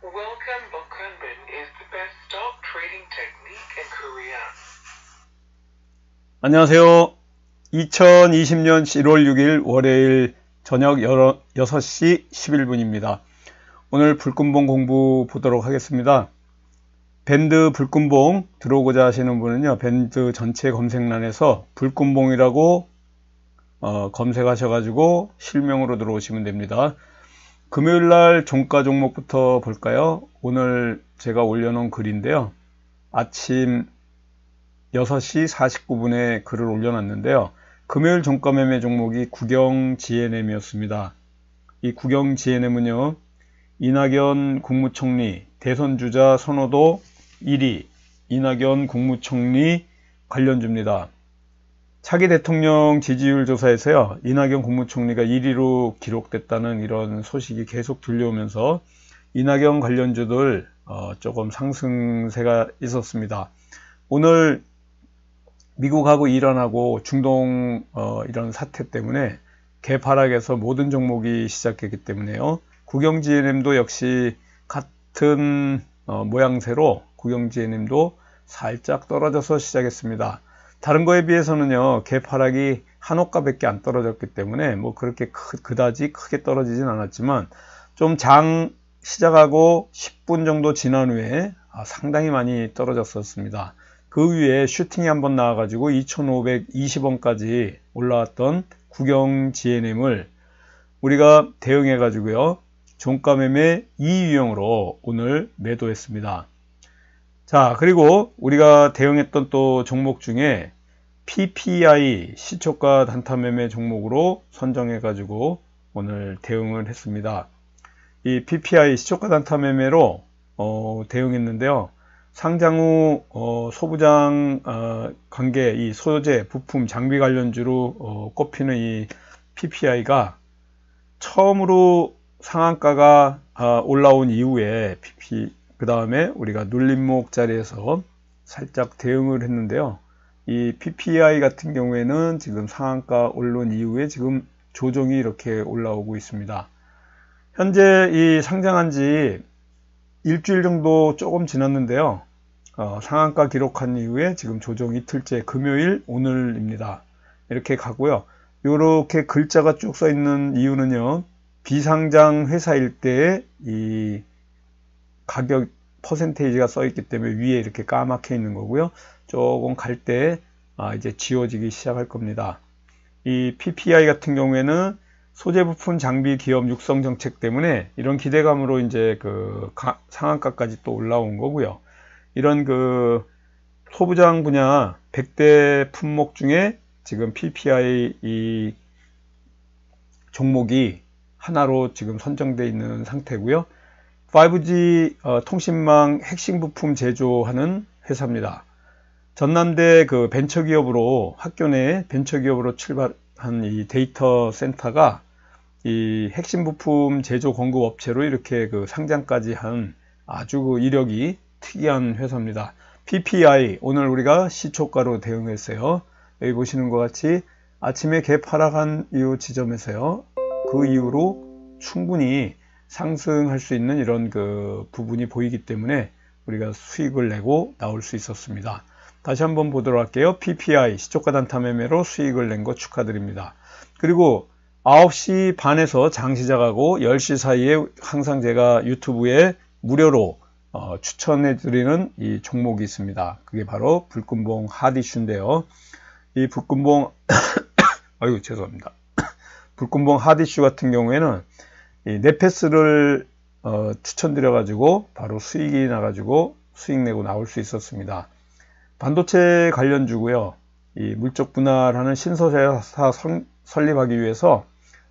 Welcome Bokkeunbin is the best stock trading technique in Korea. 안녕하세요. 2020년 1월 6일 월요일 저녁 6시 11분입니다. 오늘 불금봉 공부 보도록 하겠습니다. 밴드 불금봉 들어오고자 하시는 분은요. 밴드 전체 검색란에서 불금봉이라고 어, 검색하셔가지고 실명으로 들어오시면 됩니다. 금요일날 종가 종목부터 볼까요? 오늘 제가 올려놓은 글인데요. 아침 6시 49분에 글을 올려놨는데요. 금요일 종가 매매 종목이 국영 GNM이었습니다. 이 국영 GNM은요. 이낙연 국무총리 대선주자 선호도 1위 이낙연 국무총리 관련주입니다. 차기 대통령 지지율 조사에서요 이낙연 국무총리가 1위로 기록됐다는 이런 소식이 계속 들려오면서 이낙연 관련주들 어, 조금 상승세가 있었습니다. 오늘 미국하고 이란하고 중동 어, 이런 사태 때문에 개파락에서 모든 종목이 시작했기 때문에요. 국영지 n m 도 역시 같은 어, 모양새로 국영지 n m 도 살짝 떨어져서 시작했습니다. 다른 거에 비해서는요 개파락이 한옥가밖에안 떨어졌기 때문에 뭐 그렇게 그, 다지 크게 떨어지진 않았지만 좀 장 시작하고 10분 정도 지난 후에 아, 상당히 많이 떨어졌었습니다. 그 위에 슈팅이 한번 나와가지고 2,520원까지 올라왔던 구경 GNM을 우리가 대응해가지고요. 종가 매매 2유형으로 오늘 매도했습니다. 자 그리고 우리가 대응했던 또 종목 중에 PPI 시초가 단타매매 종목으로 선정해 가지고 오늘 대응을 했습니다 이 PPI 시초가 단타매매로 어, 대응했는데요 상장 후 어, 소부장 어, 관계 이 소재 부품 장비 관련주로 어, 꼽히는 이 PPI가 처음으로 상한가가 아, 올라온 이후에 PP, 그 다음에 우리가 눌림목 자리에서 살짝 대응을 했는데요. 이 PPI 같은 경우에는 지금 상한가 언론 이후에 지금 조정이 이렇게 올라오고 있습니다. 현재 이 상장한 지 일주일 정도 조금 지났는데요. 어, 상한가 기록한 이후에 지금 조정 이틀째 금요일 오늘입니다. 이렇게 가고요. 이렇게 글자가 쭉 써 있는 이유는요. 비상장 회사일 때이 가격 퍼센테이지가 써 있기 때문에 위에 이렇게 까맣게 있는 거고요. 조금 갈 때 아, 이제 지워지기 시작할 겁니다. 이 PPI 같은 경우에는 소재 부품 장비 기업 육성 정책 때문에 이런 기대감으로 이제 그 상한가까지 또 올라온 거고요. 이런 그 소부장 분야 100대 품목 중에 지금 PPI 이 종목이 하나로 지금 선정되어 있는 상태고요. 5G 어, 통신망 핵심 부품 제조하는 회사입니다. 전남대 그 벤처기업으로 학교 내 벤처기업으로 출발한 이 데이터 센터가 이 핵심 부품 제조 공급 업체로 이렇게 그 상장까지 한 아주 그 이력이 특이한 회사입니다. PPI 오늘 우리가 시초가로 대응했어요. 여기 보시는 것 같이 아침에 개파락한 이 지점에서요. 그 이후로 충분히 상승할 수 있는 이런 그 부분이 보이기 때문에 우리가 수익을 내고 나올 수 있었습니다. 다시 한번 보도록 할게요. PPI 시초가 단타 매매로 수익을 낸 거 축하드립니다. 그리고 9시 반에서 장 시작하고 10시 사이에 항상 제가 유튜브에 무료로 어, 추천해 드리는 이 종목이 있습니다. 그게 바로 불금봉 하디슈인데요. 이 불금봉 아이고 죄송합니다. 불금봉 하디슈 같은 경우에는 네페스를 어, 추천드려 가지고 바로 수익이 나 가지고 수익 내고 나올 수 있었습니다 반도체 관련주고요 이 물적 분할하는 신소재사 성, 설립하기 위해서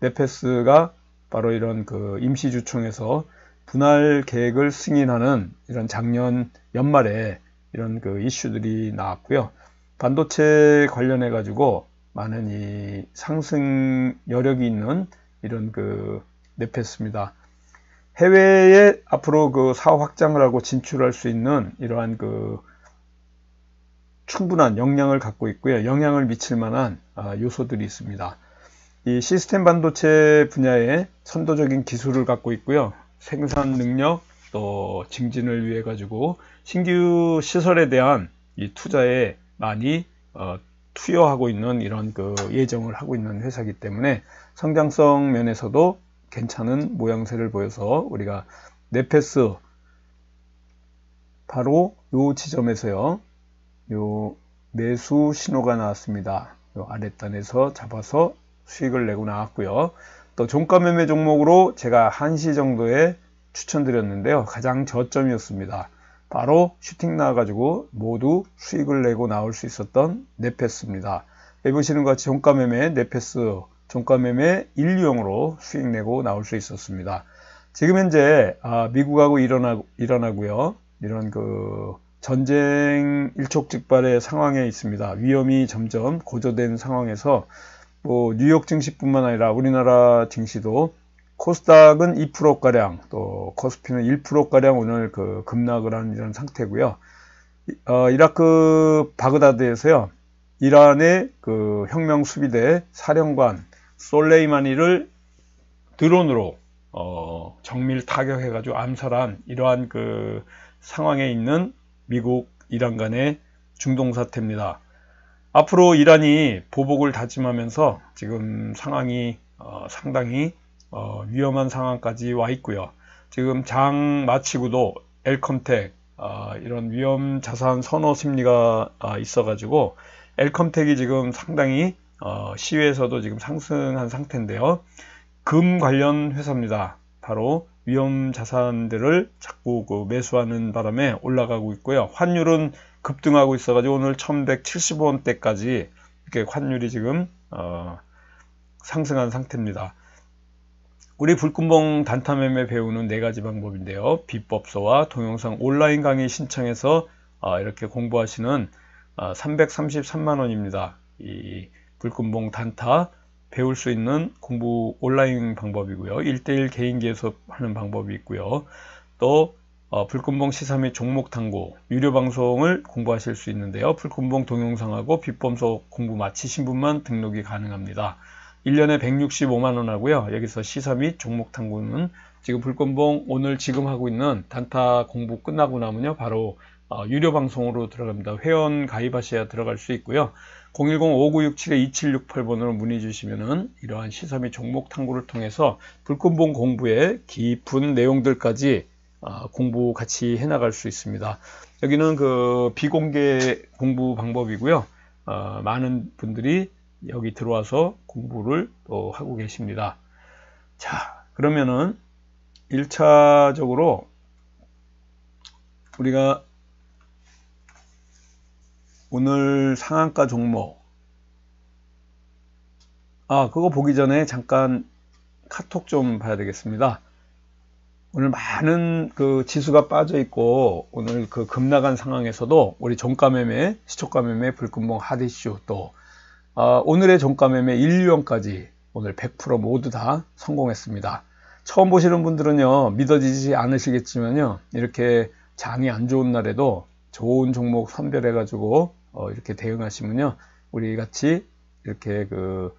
네페스가 바로 이런 그 임시주총에서 분할 계획을 승인하는 이런 작년 연말에 이런 그 이슈들이 나왔고요. 반도체 관련해 가지고 많은 이 상승 여력이 있는 이런 그 내폈습니다. 해외에 앞으로 그 사업 확장을 하고 진출할 수 있는 이러한 그 충분한 역량을 갖고 있고요. 영향을 미칠 만한 아, 요소들이 있습니다. 이 시스템 반도체 분야에 선도적인 기술을 갖고 있고요. 생산 능력 또 증진을 위해 가지고 신규 시설에 대한 이 투자에 많이 어, 투여하고 있는 이런 그 예정을 하고 있는 회사이기 때문에 성장성 면에서도 괜찮은 모양새를 보여서 우리가 네패스 바로 요 지점에서요 요 매수 신호가 나왔습니다 요 아랫단에서 잡아서 수익을 내고 나왔고요 또 종가 매매 종목으로 제가 1시 정도에 추천드렸는데요 가장 저점이었습니다 바로 슈팅 나와가지고 모두 수익을 내고 나올 수 있었던 네패스입니다 해보시는 것 같이 종가 매매 네패스 종가 매매 1, 2형으로 수익 내고 나올 수 있었습니다. 지금 현재 아, 미국하고 일어나고, 일어나고요. 이런 그 전쟁 일촉즉발의 상황에 있습니다. 위험이 점점 고조된 상황에서 뭐 뉴욕 증시뿐만 아니라 우리나라 증시도 코스닥은 2%가량 또 코스피는 1%가량 오늘 그 급락을 한 이런 상태고요. 어, 이라크 바그다드에서요. 이란의 그 혁명 수비대 사령관 솔레이마니를 드론으로 어, 정밀 타격해 가지고 암살한 이러한 그 상황에 있는 미국 이란 간의 중동 사태입니다. 앞으로 이란이 보복을 다짐하면서 지금 상황이 어, 상당히 어, 위험한 상황까지 와 있고요. 지금 장 마치고도 엘컴텍 어, 이런 위험 자산 선호 심리가 어, 있어가지고 엘컴텍이 지금 상당히 어, 시외에서도 지금 상승한 상태인데요. 금 관련 회사입니다. 바로 위험 자산들을 자꾸 그 매수하는 바람에 올라가고 있고요. 환율은 급등하고 있어가지고 오늘 1170원대까지 이렇게 환율이 지금 어, 상승한 상태입니다. 우리 불금봉 단타매매 배우는 네 가지 방법인데요. 비법서와 동영상 온라인 강의 신청해서 어, 이렇게 공부하시는 어, 333만원입니다. 이 불금봉 단타 배울 수 있는 공부 온라인 방법이고요. 1대1 개인 기에서 하는 방법이 있고요. 또 어, 불금봉 시사 및 종목 탐구 유료 방송을 공부하실 수 있는데요. 불금봉 동영상하고 비범서 공부 마치신 분만 등록이 가능합니다. 1년에 165만원 하고요. 여기서 시사 및 종목 탐구는 지금 불금봉 오늘 지금 하고 있는 단타 공부 끝나고 나면요. 바로 어, 유료 방송으로 들어갑니다. 회원 가입하셔야 들어갈 수 있고요. 010-5967-2768번으로 문의 주시면은 이러한 시사 및 종목 탐구를 통해서 불꽃봉 공부의 깊은 내용들까지 아, 공부 같이 해나갈 수 있습니다. 여기는 그 비공개 공부 방법이고요. 아, 많은 분들이 여기 들어와서 공부를 또 하고 계십니다. 자, 그러면은 1차적으로 우리가 오늘 상한가 종목 아 그거 보기 전에 잠깐 카톡 좀 봐야 되겠습니다 오늘 많은 그 지수가 빠져 있고 오늘 그 급락한 상황에서도 우리 종가매매 시초가매매 불금봉 하디슈 또 어, 오늘의 종가매매 1류형까지 오늘 100% 모두 다 성공했습니다 처음 보시는 분들은요 믿어지지 않으시겠지만요 이렇게 장이 안 좋은 날에도 좋은 종목 선별해 가지고 어, 이렇게 대응하시면요. 우리 같이 이렇게 그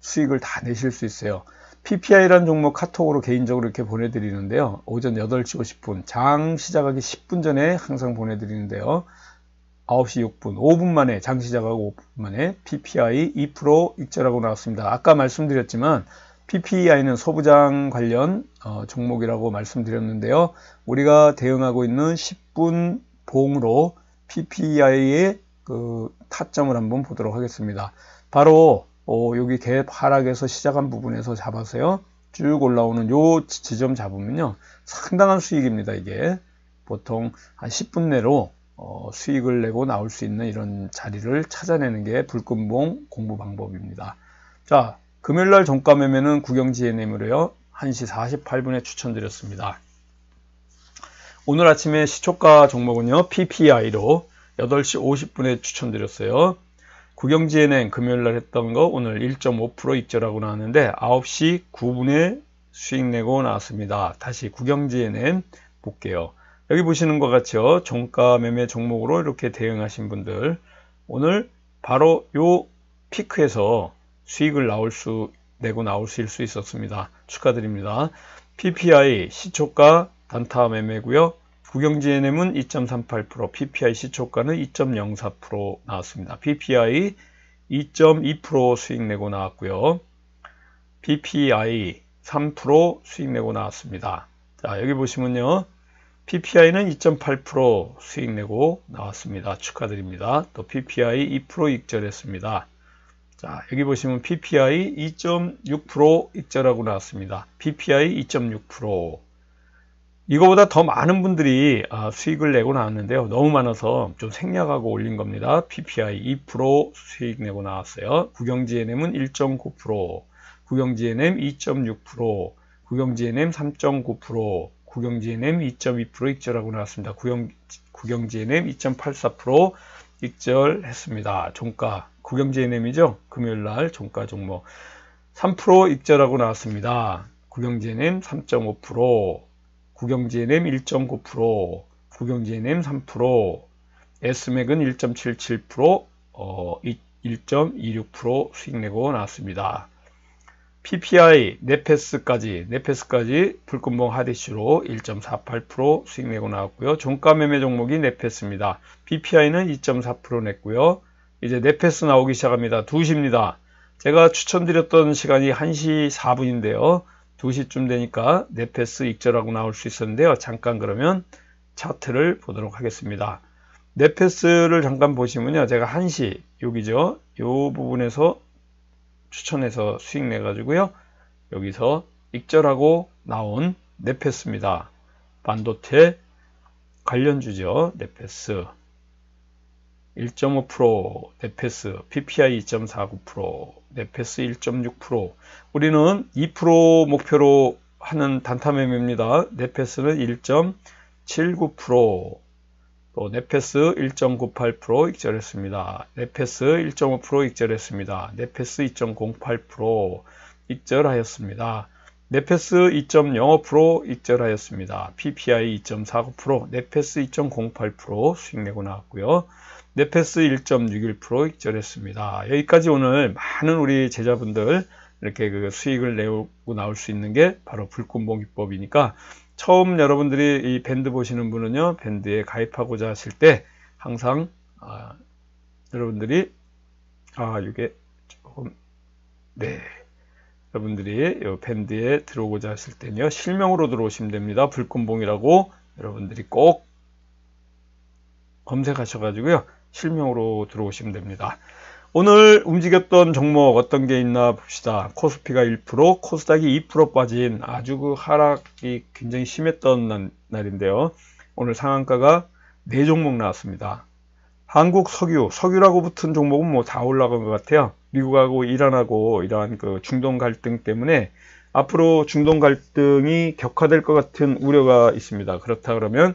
수익을 다 내실 수 있어요. p p i 란 종목 카톡으로 개인적으로 이렇게 보내드리는데요. 오전 8시 50분, 장 시작하기 10분 전에 항상 보내드리는데요. 9시 6분, 5분 만에 장 시작하고 5분 만에 PPI 2% 익절하고 나왔습니다. 아까 말씀드렸지만 PPI는 소부장 관련 어, 종목이라고 말씀드렸는데요. 우리가 대응하고 있는 10분 봉으로 PPI의 그 타점을 한번 보도록 하겠습니다. 바로 어, 여기 갭 하락에서 시작한 부분에서 잡아서요. 쭉 올라오는 요 지점 잡으면요. 상당한 수익입니다. 이게 보통 한 10분 내로 어, 수익을 내고 나올 수 있는 이런 자리를 찾아내는 게 불금봉 공부 방법입니다. 자, 금요일날 종가 매매는 구경지NM으로요. 1시 48분에 추천드렸습니다. 오늘 아침에 시초가 종목은요. PPI로 8시 50분에 추천드렸어요. 구경지은행 금요일날 했던 거 오늘 1.5% 익절하고 나왔는데 9시 9분에 수익 내고 나왔습니다. 다시 구경지은행 볼게요. 여기 보시는 것 같죠. 종가 매매 종목으로 이렇게 대응하신 분들 오늘 바로 요 피크에서 수익을 나올 수 내고 나올 수, 수 있었습니다. 축하드립니다. PPI 시초가 단타 매매고요. 국영GNM은 2.38%, PPI 시초가는 2.04% 나왔습니다. PPI 2.2% 수익 내고 나왔고요. PPI 3% 수익 내고 나왔습니다. 자, 여기 보시면요. PPI는 2.8% 수익 내고 나왔습니다. 축하드립니다. 또 PPI 2% 익절했습니다. 자, 여기 보시면 PPI 2.6% 익절하고 나왔습니다. PPI 2.6% 이거보다 더 많은 분들이 아, 수익을 내고 나왔는데요. 너무 많아서 좀 생략하고 올린 겁니다. PPI 2% 수익 내고 나왔어요. 구경 g n m 은 1.9%, 구경 g n m 2.6%, 구경 g n m 3.9%, 구경 g n m 2.2% 익절하고 나왔습니다. 구경, 국영GNM 2.84% 익절했습니다. 종가, 구경 g n m 이죠 금요일날 종가 종목 3% 익절하고 나왔습니다. 구경 g n m 3.5%, 국영GNM 1.9%, 국영GNM 3%, S맥은 1.77%, 어, 1.26% 수익 내고 나왔습니다. PPI, 네페스까지, 네페스까지 불금봉 하디쉬로1.48% 수익 내고 나왔고요. 종가 매매 종목이 네페스입니다. PPI는 2.4% 냈고요. 이제 네페스 나오기 시작합니다. 2시입니다. 제가 추천드렸던 시간이 1시 4분인데요. 2시쯤 되니까 네패스 익절하고 나올 수 있었는데요. 잠깐 그러면 차트를 보도록 하겠습니다. 네패스를 잠깐 보시면요. 제가 1시 여기죠. 이 부분에서 추천해서 수익 내 가지고요. 여기서 익절하고 나온 네패스입니다. 반도체 관련주죠. 네패스. 1.5% 네페스, PPI 2.49%, 네페스 1.6% 우리는 2% 목표로 하는 단타 매매입니다. 네페스는 1.79%, 또 네페스 1.98% 익절했습니다. 네페스 1.5% 익절했습니다. 네페스 2.08% 익절하였습니다. 네페스 2.05% 익절하였습니다. PPI 2.49%, 네페스 2.08% 수익내고 나왔고요. 네페스 1.61% 익절했습니다. 여기까지 오늘 많은 우리 제자분들 이렇게 그 수익을 내고 나올 수 있는 게 바로 불꽃봉기법이니까 처음 여러분들이 이 밴드 보시는 분은요 밴드에 가입하고자 하실 때 항상 아, 여러분들이 아 이게 조금 네 여러분들이 이 밴드에 들어오고자 하실 때는요 실명으로 들어오시면 됩니다 불꽃봉이라고 여러분들이 꼭 검색하셔 가지고요 실명으로 들어오시면 됩니다 오늘 움직였던 종목 어떤 게 있나 봅시다 코스피가 1% 코스닥이 2% 빠진 아주 그 하락이 굉장히 심했던 날인데요 오늘 상한가가 4종목 나왔습니다 한국 석유, 석유라고 붙은 종목은 뭐 다 올라간 것 같아요. 미국하고 이란하고 이러한 그 중동 갈등 때문에 앞으로 중동 갈등이 격화될 것 같은 우려가 있습니다. 그렇다 그러면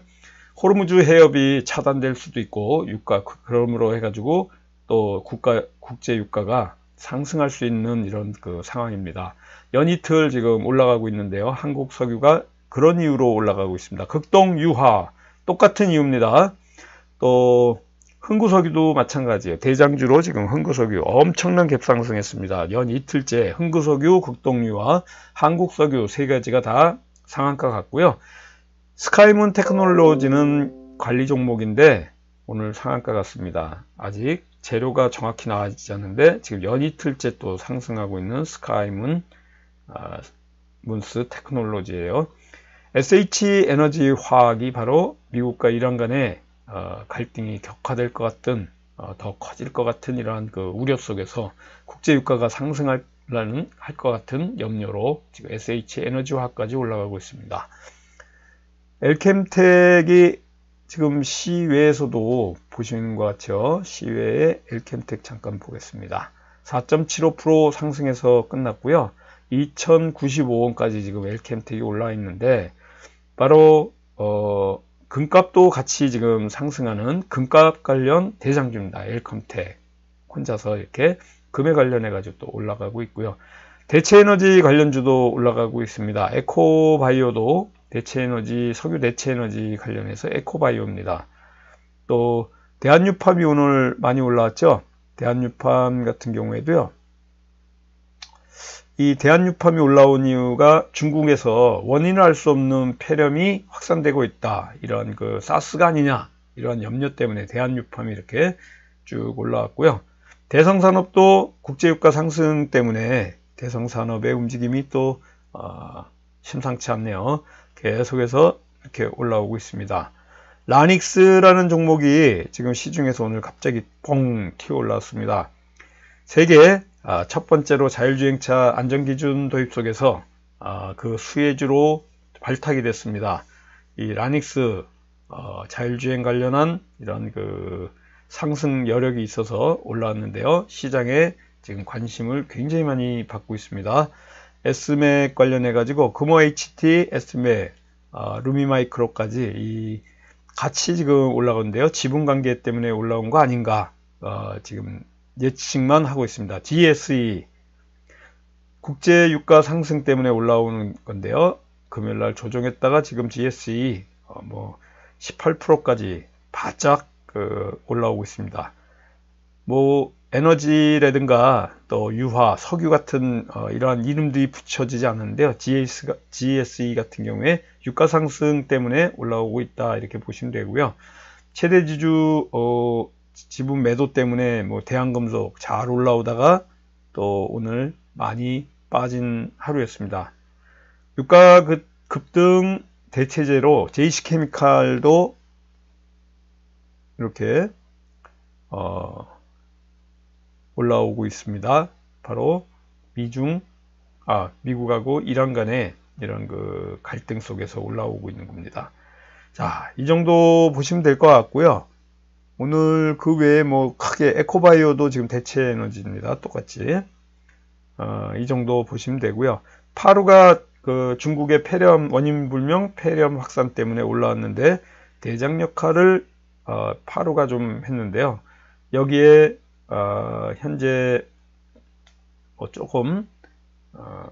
호르무즈 해협이 차단될 수도 있고 유가 그러므로 해가지고 또 국가 국제 유가가 상승할 수 있는 이런 그 상황입니다. 연이틀 지금 올라가고 있는데요. 한국 석유가 그런 이유로 올라가고 있습니다. 극동 유화 똑같은 이유입니다. 또 흥구석유도 마찬가지예요. 대장주로 지금 흥구석유 엄청난 갭상승했습니다. 연 이틀째 흥구석유, 극동유와 한국석유 세 가지가 다 상한가 같고요. 스카이문 테크놀로지는 관리 종목인데 오늘 상한가 같습니다. 아직 재료가 정확히 나와지지않는데 지금 연 이틀째 또 상승하고 있는 스카이문 아, 문스 테크놀로지예요. SH 에너지 화학이 바로 미국과 이란 간의 어, 갈등이 격화될 것 같은 어, 더 커질 것 같은 이러한 그 우려 속에서 국제 유가가 상승할라는 할 것 같은 염려로 지금 SH 에너지화까지 올라가고 있습니다. 엘캠텍이 지금 시외에서도 보시는 것 같죠. 시외의 엘캠텍 잠깐 보겠습니다. 4.75% 상승해서 끝났고요. 2,095원까지 지금 엘캠텍이 올라 와 있는데 바로 어, 금값도 같이 지금 상승하는 금값 관련 대장주입니다. 엘컴텍 혼자서 이렇게 금에 관련해 가지고 또 올라가고 있고요. 대체에너지 관련주도 올라가고 있습니다. 에코바이오도 대체에너지 석유 대체에너지 관련해서 에코바이오입니다. 또 대한유팜이 오늘 많이 올라왔죠. 대한유팜 같은 경우에도요. 이 대한유팜이 올라온 이유가 중국에서 원인을 알 수 없는 폐렴이 확산되고 있다. 이런 그 사스가 아니냐 이런 염려 때문에 대한유팜이 이렇게 쭉 올라왔고요. 대성산업도 국제유가 상승 때문에 대성산업의 움직임이 또 어, 심상치 않네요. 계속해서 이렇게 올라오고 있습니다. 라닉스라는 종목이 지금 시중에서 오늘 갑자기 뻥 튀어 올라왔습니다. 세계 아, 첫 번째로 자율주행차 안전기준 도입 속에서 아, 그 수혜주로 발탁이 됐습니다. 이 라닉스 어, 자율주행 관련한 이런 그 상승 여력이 있어서 올라왔는데요. 시장에 지금 관심을 굉장히 많이 받고 있습니다. s 스맥 관련해 가지고 금호 HT, s 스맥 루미마이크로까지 이 같이 지금 올라가는데요. 지분 관계 때문에 올라온 거 아닌가 어, 지금 예측만 하고 있습니다. g s e 국제 유가 상승 때문에 올라오는 건데요. 금요일 날 조정했다가 지금 GSE 어, 뭐 18%까지 바짝 그 올라오고 있습니다. 뭐 에너지라든가 또 유화, 석유 같은 어, 이러한 이름들이 붙여지지 않는데요. GS가, GSE 같은 경우에 유가 상승 때문에 올라오고 있다 이렇게 보시면 되고요. 최대 지주 어, 지분 매도 때문에 뭐 대한금속 잘 올라오다가 또 오늘 많이 빠진 하루였습니다. 유가 급등 대체제로 JC케미칼도 이렇게 어 올라오고 있습니다. 바로 미중 아 미국하고 이란 간의 이런 그 갈등 속에서 올라오고 있는 겁니다. 자, 이 정도 보시면 될 것 같고요. 오늘 그 외에 뭐 크게 에코바이오도 지금 대체 에너지입니다. 똑같이 어, 이 정도 보시면 되고요. 파루가 그 중국의 폐렴 원인 불명 폐렴 확산 때문에 올라왔는데 대장 역할을 어, 파루가 좀 했는데요. 여기에 어, 현재 뭐 조금 어,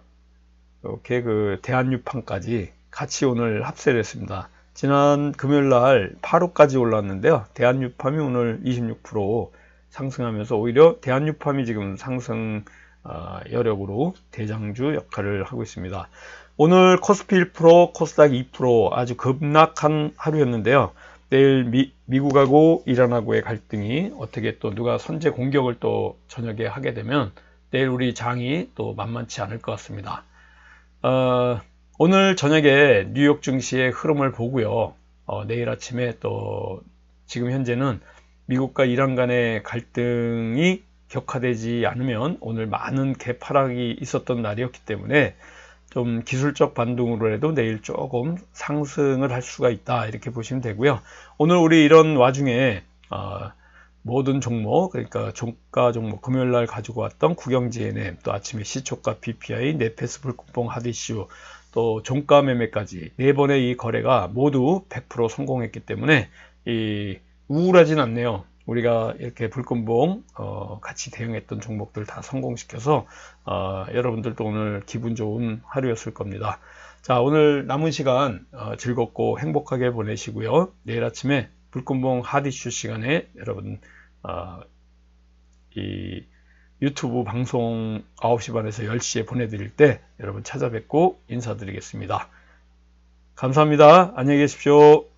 이렇게 그 대한유판까지 같이 오늘 합세를 했습니다. 지난 금요일날 8호까지 올랐는데요. 대한유팜이 오늘 26% 상승하면서 오히려 대한유팜이 지금 상승 어, 여력으로 대장주 역할을 하고 있습니다. 오늘 코스피 1%, 코스닥 2% 아주 급락한 하루였는데요. 내일 미, 미국하고 이란하고의 갈등이 어떻게 또 누가 선제 공격을 또 저녁에 하게 되면 내일 우리 장이 또 만만치 않을 것 같습니다. 어, 오늘 저녁에 뉴욕 증시의 흐름을 보고요. 어, 내일 아침에 또 지금 현재는 미국과 이란 간의 갈등이 격화되지 않으면 오늘 많은 개파락이 있었던 날이었기 때문에 좀 기술적 반등으로해도 내일 조금 상승을 할 수가 있다 이렇게 보시면 되고요. 오늘 우리 이런 와중에 어, 모든 종목 그러니까 종가 종목 금요일 날 가지고 왔던 구경 g n m 또 아침에 시초가 PPI 네페스 불꽃봉 하디슈 또 종가 매매까지 네 번의 이 거래가 모두 100% 성공했기 때문에 이 우울하진 않네요. 우리가 이렇게 불꽃봉 어, 같이 대응했던 종목들 다 성공시켜서 어, 여러분들도 오늘 기분 좋은 하루였을 겁니다. 자 오늘 남은 시간 어, 즐겁고 행복하게 보내시고요. 내일 아침에 불꽃봉 하디슈 시간에 여러분 어, 이 유튜브 방송 9시 반에서 10시에 보내드릴 때 여러분 찾아뵙고 인사드리겠습니다. 감사합니다. 안녕히 계십시오.